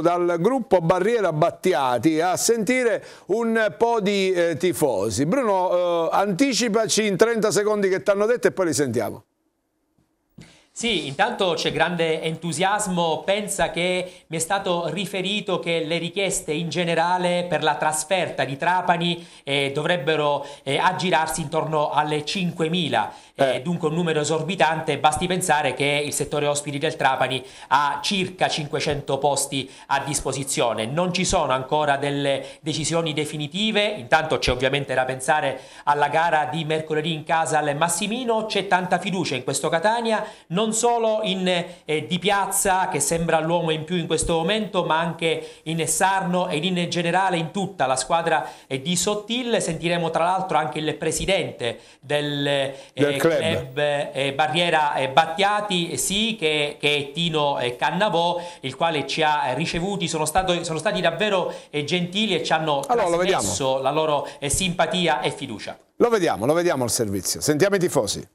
dal gruppo Barriera Battiati a sentire un po' di eh, tifosi. Bruno, eh, anticipaci in 30 secondi che ti hanno detto e poi li sentiamo. Sì, intanto c'è grande entusiasmo, pensa che mi è stato riferito che le richieste in generale per la trasferta di Trapani eh, dovrebbero eh, aggirarsi intorno alle 5.000, eh, eh. dunque un numero esorbitante, basti pensare che il settore ospiti del Trapani ha circa 500 posti a disposizione, non ci sono ancora delle decisioni definitive, intanto c'è ovviamente da pensare alla gara di mercoledì in casa al Massimino, c'è tanta fiducia in questo Catania, non non solo in eh, Di Piazza, che sembra l'uomo in più in questo momento, ma anche in Sarno e in generale in tutta la squadra eh, di Sottil. Sentiremo tra l'altro anche il presidente del, eh, del club, club eh, Barriera eh, Battiati, eh, sì, che, che, è Tino Cannavò, il quale ci ha ricevuti. Sono, stato, sono stati davvero gentili e ci hanno allora, trasmesso lo la loro simpatia e fiducia. Lo vediamo, lo vediamo al servizio. Sentiamo i tifosi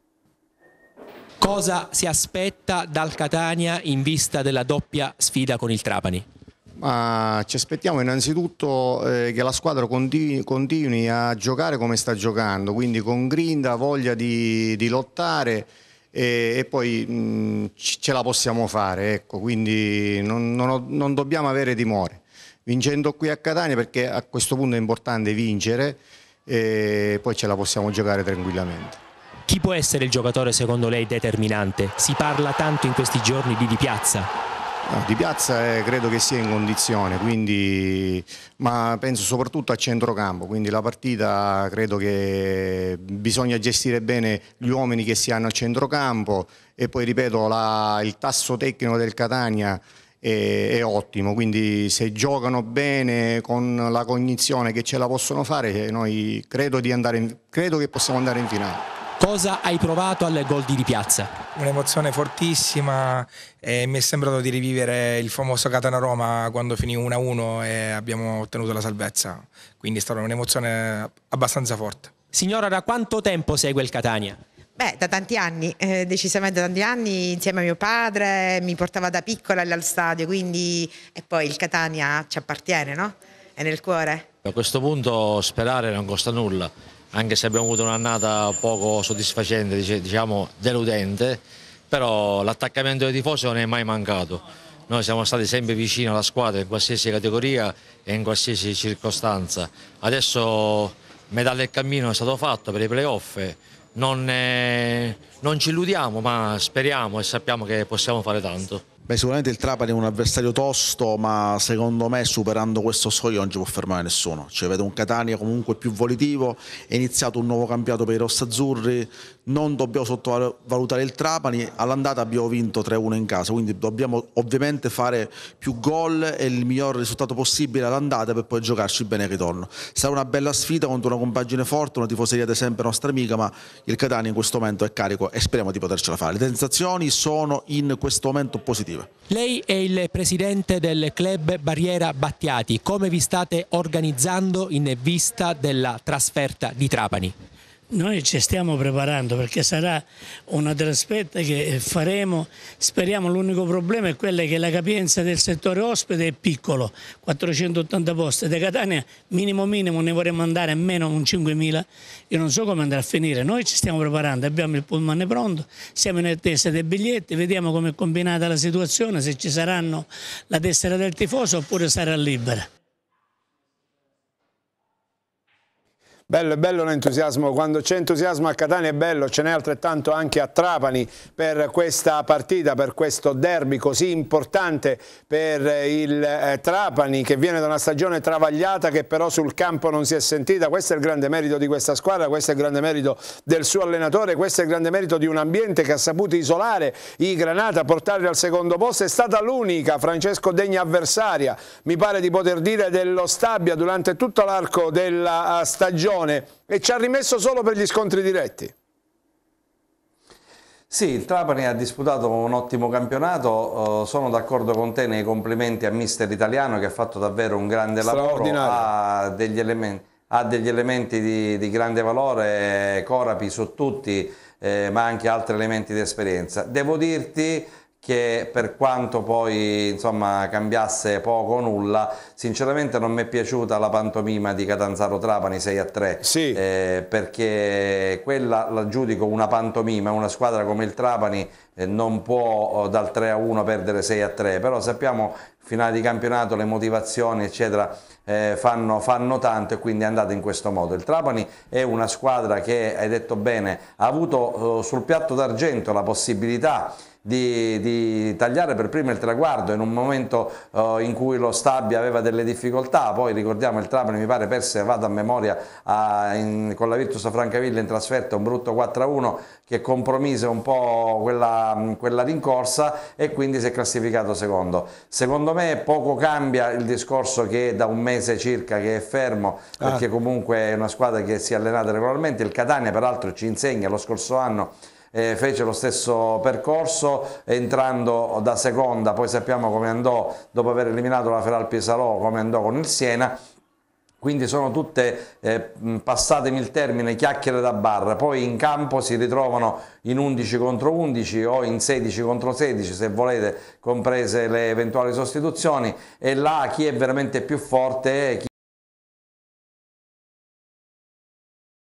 cosa si aspetta dal Catania in vista della doppia sfida con il Trapani? Ma ci aspettiamo innanzitutto eh, che la squadra continui, continui, a giocare come sta giocando, quindi con grinda, voglia di, di lottare e, e poi mh, mm, ce la possiamo fare, ecco, quindi non, non, ho, non dobbiamo avere timore. Vincendo qui a Catania perché a questo punto è importante vincere e poi ce la possiamo giocare tranquillamente. Chi può essere il giocatore secondo lei determinante? Si parla tanto in questi giorni di Di Piazza. No, di Piazza eh, credo che sia in condizione, quindi, ma penso soprattutto a centrocampo, quindi la partita credo che bisogna gestire bene gli uomini che si hanno a centrocampo e poi ripeto la, il tasso tecnico del Catania è, è, ottimo, quindi se giocano bene con la cognizione che ce la possono fare, eh, noi credo, in, credo che possiamo andare in finale. Cosa hai provato al gol di Piazza? Un'emozione fortissima e mi è sembrato di rivivere il famoso Catana Roma quando finì 1-1 e abbiamo ottenuto la salvezza. Quindi è stata un'emozione abbastanza forte. Signora, da quanto tempo segue il Catania? Beh, da tanti anni, eh, decisamente da tanti anni, insieme a mio padre, mi portava da piccola al stadio, quindi... E poi il Catania ci appartiene, no? È nel cuore. A questo punto sperare non costa nulla anche se abbiamo avuto un'annata poco soddisfacente, diciamo deludente, però l'attaccamento dei tifosi non è mai mancato. Noi siamo stati sempre vicini alla squadra in qualsiasi categoria e in qualsiasi circostanza. Adesso metà del cammino è stato fatto per i playoff, non, eh, non ci illudiamo ma speriamo e sappiamo che possiamo fare tanto. Beh, sicuramente il Trapani è un avversario tosto, ma secondo me superando questo scoglio non ci può fermare nessuno. Cioè, vedo un Catania comunque più volitivo, è iniziato un nuovo campionato per i rossazzurri, non dobbiamo sottovalutare il Trapani, all'andata abbiamo vinto 3-1 in casa, quindi dobbiamo ovviamente fare più gol e il miglior risultato possibile all'andata per poi giocarci bene al ritorno. Sarà una bella sfida contro una compagine forte, una tifoseria di sempre nostra amica, ma il Catania in questo momento è carico e speriamo di potercela fare. Le sensazioni sono in questo momento positive sportiva. Lei è il presidente del club Barriera Battiati, come vi state organizzando in vista della trasferta di Trapani? Noi ci stiamo preparando perché sarà una trasfetta che faremo, speriamo l'unico problema è quello che la capienza del settore ospite è piccolo, 480 posti, da Catania minimo minimo ne vorremmo andare a meno un 5.000, io non so come andrà a finire, noi ci stiamo preparando, abbiamo il pullman pronto, siamo in attesa dei biglietti, vediamo come è combinata la situazione, se ci saranno la tessera del tifoso oppure sarà libera. Bello, bello l'entusiasmo, quando c'è entusiasmo a Catania è bello, ce n'è altrettanto anche a Trapani per questa partita, per questo derby così importante per il eh, Trapani che viene da una stagione travagliata che però sul campo non si è sentita, questo è il grande merito di questa squadra, questo è il grande merito del suo allenatore, questo è il grande merito di un ambiente che ha saputo isolare i Granata, portarli al secondo posto, è stata l'unica Francesco degna avversaria, mi pare di poter dire dello Stabia durante tutto l'arco della eh, stagione Leone e ci ha rimesso solo per gli scontri diretti. Sì, il Trapani ha disputato un ottimo campionato, eh, sono d'accordo con te nei complimenti a mister italiano che ha fatto davvero un grande lavoro, ha degli elementi, ha degli elementi di, di, grande valore, eh, Corapi su tutti, eh, ma anche altri elementi di esperienza. Devo dirti che per quanto poi insomma cambiasse poco o nulla, sinceramente non mi è piaciuta la pantomima di Catanzaro Trapani 6 a 3, sì. eh, perché quella la giudico una pantomima, una squadra come il Trapani eh, non può oh, dal 3 a 1 perdere 6 a 3, però sappiamo finale di campionato, le motivazioni eccetera eh, fanno, fanno, tanto e quindi è andata in questo modo. Il Trapani è una squadra che, hai detto bene, ha avuto oh, sul piatto d'argento la possibilità di, di, tagliare per prima il traguardo in un momento eh, in cui lo Stabia aveva delle difficoltà, poi ricordiamo il Trapani mi pare perse, vado a memoria, a, in, con la Virtus Francavilla in trasferta un brutto 4-1 che compromise un po' quella, quella, rincorsa e quindi si è classificato secondo. Secondo me poco cambia il discorso che da un mese circa che è fermo, perché ah. comunque è una squadra che si è allenata regolarmente, il Catania peraltro ci insegna lo scorso anno eh, fece lo stesso percorso entrando da seconda, poi sappiamo come andò dopo aver eliminato la Feral Pesaro, come andò con il Siena, quindi sono tutte, eh, passatemi il termine, chiacchiere da barra, poi in campo si ritrovano in 11 contro 11 o in 16 contro 16 se volete, comprese le eventuali sostituzioni e là chi è veramente più forte è chi